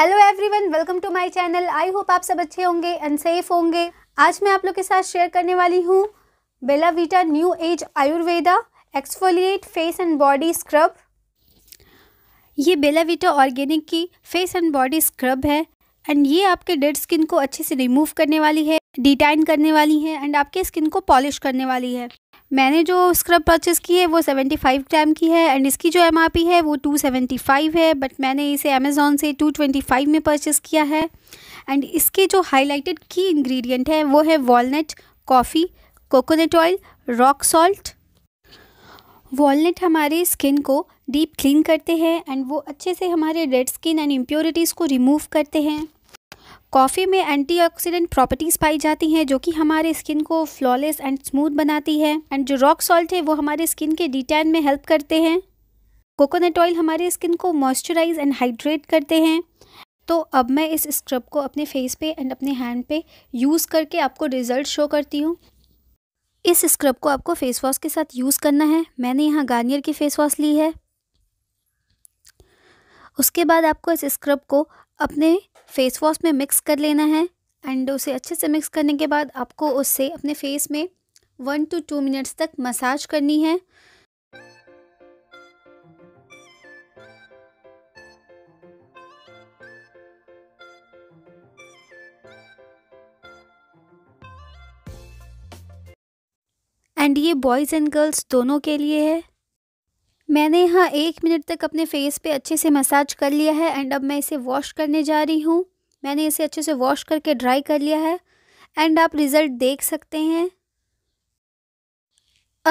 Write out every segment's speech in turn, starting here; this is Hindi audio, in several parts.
hello everyone welcome to my channel I hope आप सब अच्छे होंगे एंड सेफ होंगे आज मैं आप लोग के साथ शेयर करने वाली हूँ Bella Vita new age Ayurveda exfoliate face and body scrub ये बेला वीटा ऑर्गेनिक की फेस एंड बॉडी स्क्रब है एंड ये आपके डेड स्किन को अच्छे से रिमूव करने वाली है डिटाइन करने वाली है एंड आपके स्किन को पॉलिश करने वाली है मैंने जो स्क्रब परचेस की है वो 75 ग्राम की है एंड इसकी जो एम है वो 275 है बट मैंने इसे अमेज़ोन से 225 में परचेस किया है एंड इसके जो हाइलाइटेड की इंग्रेडिएंट है वो है walnut coffee coconut oil rock salt walnut हमारे स्किन को डीप क्लीन करते हैं एंड वो अच्छे से हमारे डेड स्किन एंड इम्प्योरिटीज़ को रिमूव करते हैं कॉफ़ी में एंटीऑक्सीडेंट प्रॉपर्टीज़ पाई जाती हैं जो कि हमारे स्किन को फ्लॉलेस एंड स्मूथ बनाती है एंड जो रॉक सॉल्ट है वो हमारे स्किन के डिटैन में हेल्प करते हैं कोकोनट ऑयल हमारे स्किन को मॉइस्चराइज एंड हाइड्रेट करते हैं तो अब मैं इस स्क्रब को अपने फेस पे एंड अपने हैंड पे यूज़ करके आपको रिज़ल्ट शो करती हूँ इस स्क्रब को आपको फेस वॉश के साथ यूज़ करना है मैंने यहाँ गार्नियर की फ़ेस वॉश ली है उसके बाद आपको इस स्क्रब को अपने फेस वॉश में मिक्स कर लेना है एंड उसे अच्छे से मिक्स करने के बाद आपको उससे अपने फेस में वन टू टू मिनट्स तक मसाज करनी है एंड ये बॉयज़ एंड गर्ल्स दोनों के लिए है मैंने यहाँ एक मिनट तक अपने फेस पे अच्छे से मसाज कर लिया है एंड अब मैं इसे वॉश करने जा रही हूँ मैंने इसे अच्छे से वॉश करके ड्राई कर लिया है एंड आप रिज़ल्ट देख सकते हैं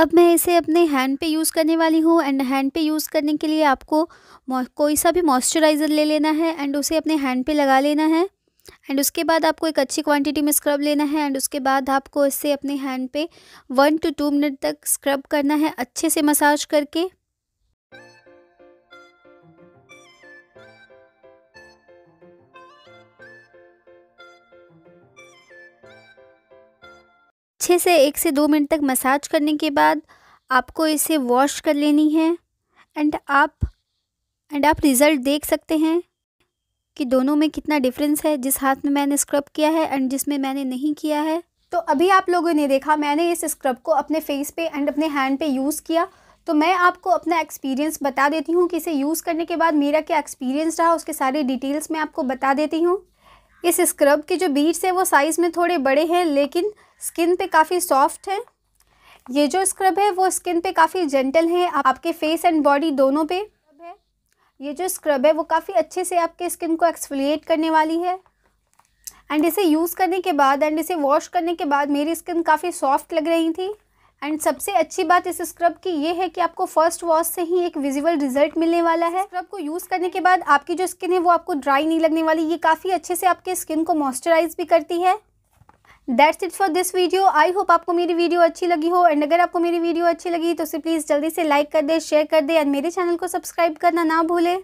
अब मैं इसे अपने हैंड पे यूज़ करने वाली हूँ एंड हैंड पे यूज़ करने के लिए आपको कोई सा भी मॉइस्चराइज़र ले लेना है एंड उसे अपने हैंड पे लगा लेना है एंड उसके बाद आपको एक अच्छी क्वांटिटी में स्क्रब लेना है एंड उसके बाद आपको इसे अपने हैंड पे वन टू टू मिनट तक स्क्रब करना है अच्छे से मसाज करके अच्छे से एक से दो मिनट तक मसाज करने के बाद आपको इसे वॉश कर लेनी है एंड आप एंड आप रिज़ल्ट देख सकते हैं कि दोनों में कितना डिफरेंस है जिस हाथ में मैंने स्क्रब किया है एंड जिसमें मैंने नहीं किया है तो अभी आप लोगों ने देखा मैंने इस स्क्रब को अपने फेस पे एंड अपने हैंड पे यूज़ किया तो मैं आपको अपना एक्सपीरियंस बता देती हूँ कि इसे यूज़ करने के बाद मेरा क्या एक्सपीरियंस रहा उसके सारे डिटेल्स मैं आपको बता देती हूँ इस स्क्रब के जो बीट्स हैं वो साइज़ में थोड़े बड़े हैं लेकिन स्किन पे काफ़ी सॉफ्ट है ये जो स्क्रब है वो स्किन पे काफ़ी जेंटल है आपके फेस एंड बॉडी दोनों पे ये जो स्क्रब है वो काफ़ी अच्छे से आपके स्किन को एक्सफोलिएट करने वाली है एंड इसे यूज़ करने के बाद एंड इसे वॉश करने के बाद मेरी स्किन काफ़ी सॉफ्ट लग रही थी एंड सबसे अच्छी बात इस स्क्रब की ये है कि आपको फर्स्ट वॉश से ही एक विजिबल रिजल्ट मिलने वाला है स्क्रब को यूज़ करने के बाद आपकी जो स्किन है वो आपको ड्राई नहीं लगने वाली ये काफ़ी अच्छे से आपके स्किन को मॉइस्चराइज भी करती है that's it for this video I hope आपको मेरी वीडियो अच्छी लगी हो एंड अगर आपको मेरी वीडियो अच्छी लगी तो उसे प्लीज़ जल्दी से लाइक कर दे शेयर कर दे एंड मेरे चैनल को सब्सक्राइब करना ना भूलें